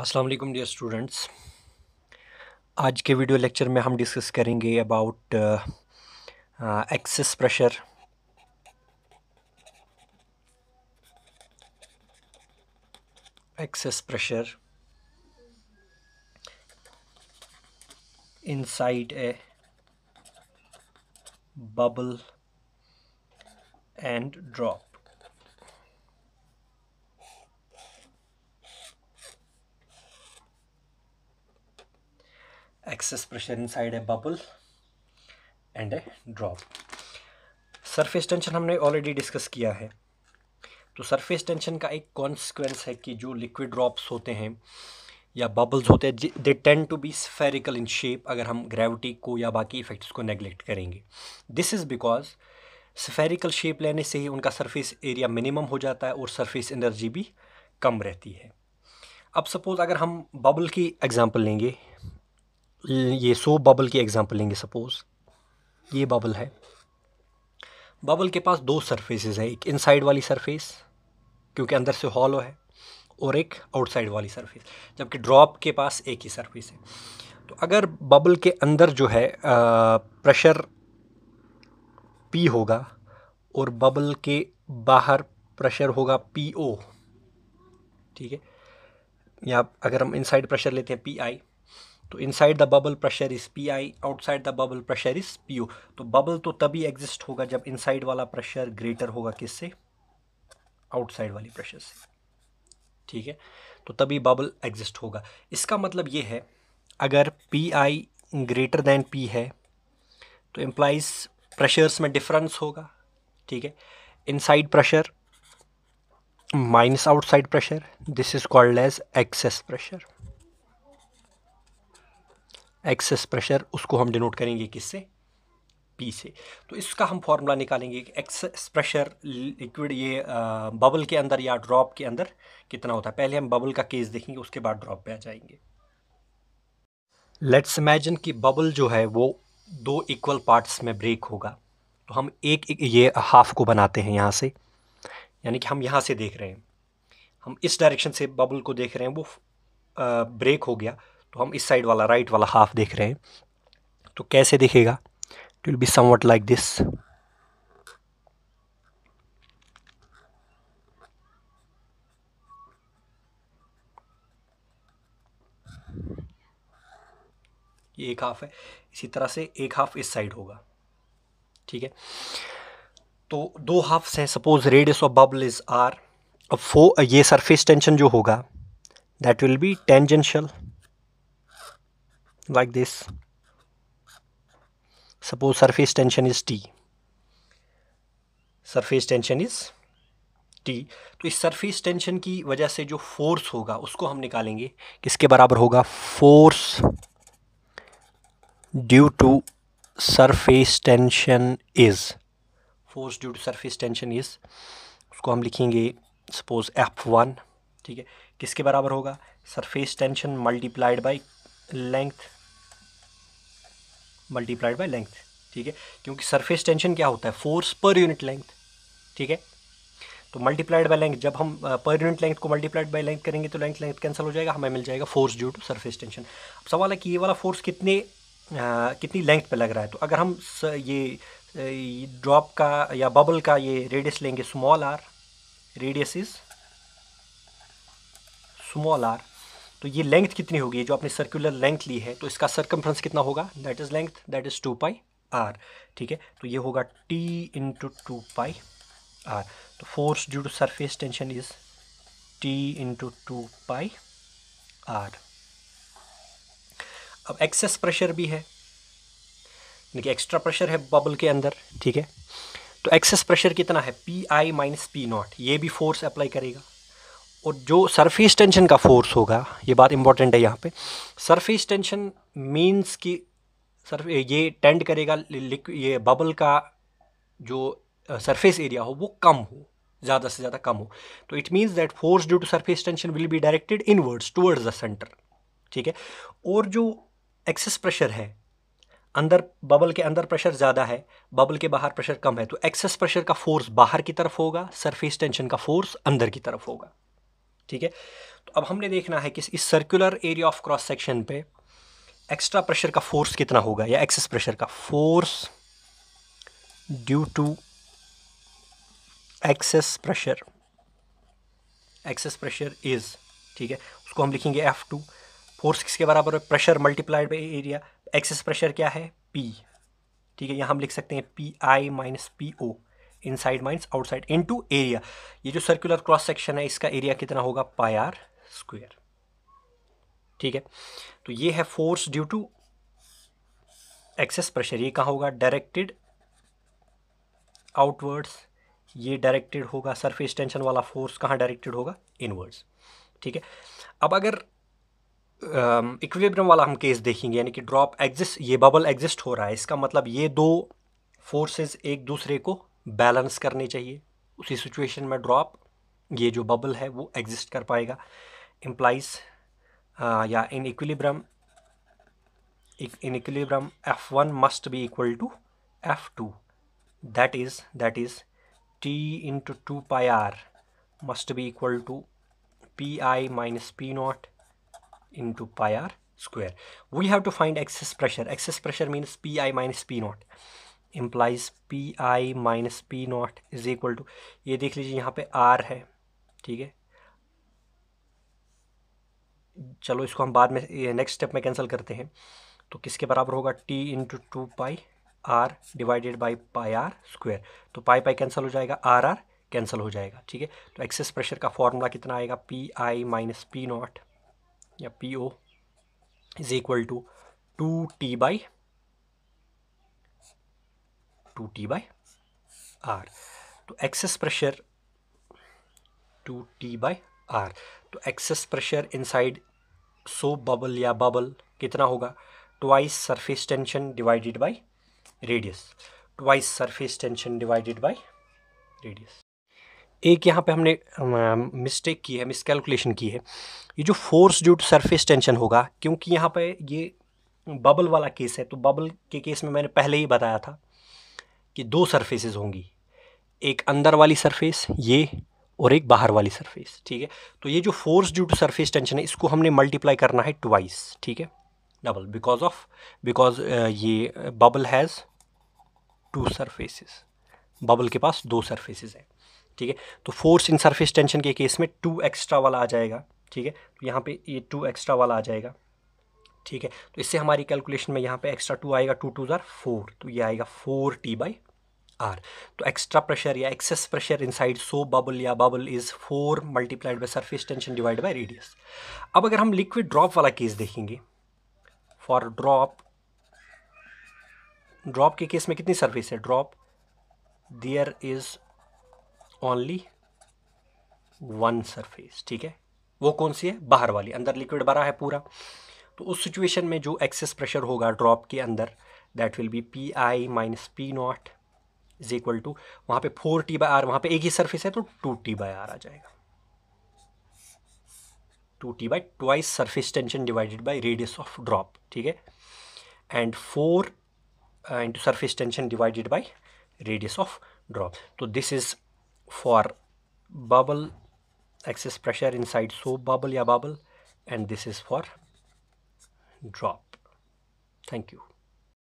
अस्सलाम वालेकुम dear students आज के वीडियो लेक्चर में हम डिस्कस करेंगे about excess pressure excess pressure inside a bubble and drop excess pressure inside a bubble and a drop surface tension हमने already discuss किया है तो सरफेस टेंशन का एक कॉन्सिक्वेंस है कि जो लिक्विड ड्रॉप्स होते हैं या बबल्स होते हैं they tend to be spherical in shape अगर हम ग्रेविटी को या बाकी इफेक्ट्स को नेगलेक्ट करेंगे this is because spherical shape लेने से ही उनका सरफेस एरिया मिनिमम हो जाता है और सरफेस energy भी कम रहती है अब सपोज़ अगर हम बबल की एग्ज़ाम्पल लेंगे ये सोप बबल की एग्ज़ाम्पल लेंगे सपोज़ ये बबल है बबल के पास दो सरफेसेस है एक इनसाइड वाली सरफेस क्योंकि अंदर से हॉलो है और एक आउटसाइड वाली सरफेस जबकि ड्रॉप के पास एक ही सरफेस है तो अगर बबल के अंदर जो है आ, प्रेशर पी होगा और बबल के बाहर प्रेशर होगा पी ओ ठीक है या अगर हम इनसाइड प्रेशर लेते हैं पी आई तो inside the bubble pressure is P I outside the bubble pressure is P O तो बबल तो तभी एग्जिस्ट होगा जब इनसाइड वाला प्रेशर ग्रेटर होगा किससे आउटसाइड वाली प्रेशर से ठीक है तो तभी बबल एग्जिस्ट होगा इसका मतलब ये है अगर P I greater than P है तो एम्प्लाइज प्रेशर्स में डिफरेंस होगा ठीक है inside pressure minus outside pressure this is called as excess pressure excess pressure उसको हम डिनोट करेंगे किससे पी से तो इसका हम फॉर्मूला निकालेंगे कि एक्सेस प्रेशर लिक्विड ये बबल के अंदर या ड्रॉप के अंदर कितना होता है पहले हम बबल का केस देखेंगे उसके बाद ड्रॉप पे आ जाएंगे लेट्स इमेजिन कि बबल जो है वो दो इक्वल पार्ट्स में ब्रेक होगा तो हम एक, एक ये हाफ को बनाते हैं यहाँ से यानी कि हम यहाँ से देख रहे हैं हम इस डायरेक्शन से बबल को देख रहे हैं वो ब्रेक हो गया तो हम इस साइड वाला राइट वाला हाफ देख रहे हैं तो कैसे दिखेगा it will be somewhat like this ये एक हाफ है इसी तरह से एक हाफ इस साइड होगा ठीक है तो दो हाफ हैं suppose radius of bubble is R अब फो ये सरफेस टेंशन जो होगा that will be tangential like this suppose surface tension is T surface tension is T तो इस सरफेस टेंशन की वजह से जो फोर्स होगा उसको हम निकालेंगे किसके बराबर होगा force due to surface tension is force due to surface tension is उसको हम लिखेंगे सपोज एफ वन ठीक है किसके बराबर होगा surface tension multiplied by length multiplied by length ठीक है क्योंकि सरफेस टेंशन क्या होता है फोर्स पर यूनिट लेंथ ठीक है तो मल्टीप्लाइड बाय लेंथ जब हम पर यूनिट लेंथ को मल्टीप्लाइड बाय लेंथ करेंगे तो लेंथ लेंथ कैंसिल हो जाएगा हमें मिल जाएगा force due to surface tension अब सवाल है कि ये वाला फोर्स कितने आ, कितनी लेंथ पे लग रहा है तो अगर हम स, ये, ये ड्रॉप का या बबल का ये रेडियस लेंगे small R radius is small R तो ये लेंथ कितनी होगी जो आपने सर्कुलर लेंथ ली है तो इसका सर्कम्फ्रेंस कितना होगा that is length that is two pi R ठीक है तो ये होगा T into two pi R तो force due to surface tension is T into two pi R अब एक्सेस प्रेशर भी है यानी कि एक्स्ट्रा प्रेशर है बबल के अंदर ठीक है तो एक्सेस प्रेशर कितना है P I minus P naught ये भी फोर्स अप्लाई करेगा और जो सरफेस टेंशन का फोर्स होगा ये बात इंपॉर्टेंट है यहाँ पे सरफेस टेंशन मींस कि सरफ ये टेंड करेगा ये बबल का जो सरफेस एरिया हो वो कम हो ज़्यादा से ज़्यादा कम हो तो it means that force due to surface tension will be directed inwards towards the centre ठीक है और जो एक्सेस प्रेशर है अंदर बबल के अंदर प्रेशर ज़्यादा है बबल के बाहर प्रेशर कम है तो एक्सेस प्रेशर का फोर्स बाहर की तरफ होगा सरफेस टेंशन का फोर्स अंदर की तरफ होगा ठीक है तो अब हमने देखना है कि इस circular area of cross section पे एक्स्ट्रा प्रेशर का फोर्स कितना होगा या एक्सेस प्रेशर का force due to excess pressure excess pressure is ठीक है उसको हम लिखेंगे एफ़ टू फोर्स किसके बराबर है pressure multiplied by area excess pressure क्या है पी ठीक है यहाँ हम लिख सकते हैं P I minus P O side minus outside to area ये जो सर्कुलर क्रॉस सेक्शन है इसका एरिया कितना होगा पाई आर स्क्वेयर ठीक है तो ये है force due to excess pressure ये कहाँ होगा डायरेक्टेड आउटवर्ड्स ये डायरेक्टेड होगा सरफेस टेंशन वाला फोर्स कहाँ डायरेक्टेड होगा इनवर्ड्स ठीक है अब अगर इक्विलिब्रियम वाला हम केस देखेंगे यानी कि ड्रॉप एग्जिस्ट ये बबल एग्जिस्ट हो रहा है इसका मतलब ये दो फोर्सेस एक दूसरे को बैलेंस करनी चाहिए उसी सिचुएशन में ड्रॉप ये जो बबल है वो एग्जिस्ट कर पाएगा इम्प्लाइज या in equilibrium in equilibrium F one must be equal to F two that is that is T into two pi R must be equal to P I minus P not two pi R square we have to find excess pressure excess pressure means P I minus P not implies P I minus P not is equal to ये देख लीजिए यहाँ पे are है ठीक है चलो इसको हम बाद में नेक्स्ट स्टेप में कैंसिल करते हैं तो किसके बराबर होगा T into two pi R divided by pi R square तो पाई पाई कैंसिल हो जाएगा आर आर कैंसिल हो जाएगा ठीक है तो एक्सेस प्रेशर का फॉर्मूला कितना आएगा P I minus P not या P O is equal to two T by two T by R तो excess pressure two T by R तो excess pressure inside soap bubble या bubble कितना होगा twice surface tension divided by radius twice surface tension divided by radius एक यहाँ पे हमने mistake की है मिसकैलकुलेशन की है ये जो force due to surface tension होगा क्योंकि यहाँ पे ये बबल वाला केस है तो बबल के केस में मैंने पहले ही बताया था कि दो सरफेसेस होंगी एक अंदर वाली सरफेस ये और एक बाहर वाली सरफेस ठीक है तो ये जो force due to surface tension है इसको हमने मल्टीप्लाई करना है ट्वाइस ठीक है डबल बिकॉज ऑफ बिकॉज ये bubble has two surfaces bubble के पास दो सरफेसेस हैं ठीक है तो फोर्स इन सरफेस टेंशन के केस में टू एक्स्ट्रा वाला आ जाएगा ठीक है तो यहाँ पे ये टू एक्स्ट्रा वाला आ जाएगा ठीक है तो इससे हमारी कैलकुलेशन में यहाँ पे एक्स्ट्रा टू आएगा टू टू ज़ार फोर तो ये आएगा फोर टी बाई आर तो एक्स्ट्रा प्रेशर या excess pressure inside soap bubble या bubble is four multiplied by surface tension divide by radius अब अगर हम लिक्विड ड्रॉप वाला केस देखेंगे फॉर ड्रॉप ड्रॉप के केस में कितनी सरफेस है drop there is only one surface ठीक है वो कौन सी है बाहर वाली अंदर लिक्विड भरा है पूरा तो उस सिचुएशन में जो एक्सेस प्रेशर होगा ड्रॉप के अंदर that will be P I minus P not is equal to वहाँ पे फोर टी बाई आर वहाँ पे एक ही सरफेस है तो टू टी बाई आर आ जाएगा two T by twice surface tension divided by radius of drop ठीक है and four into surface tension divided by radius of drop तो this is for excess pressure inside soap bubble या bubble and this is for drop. Thank you.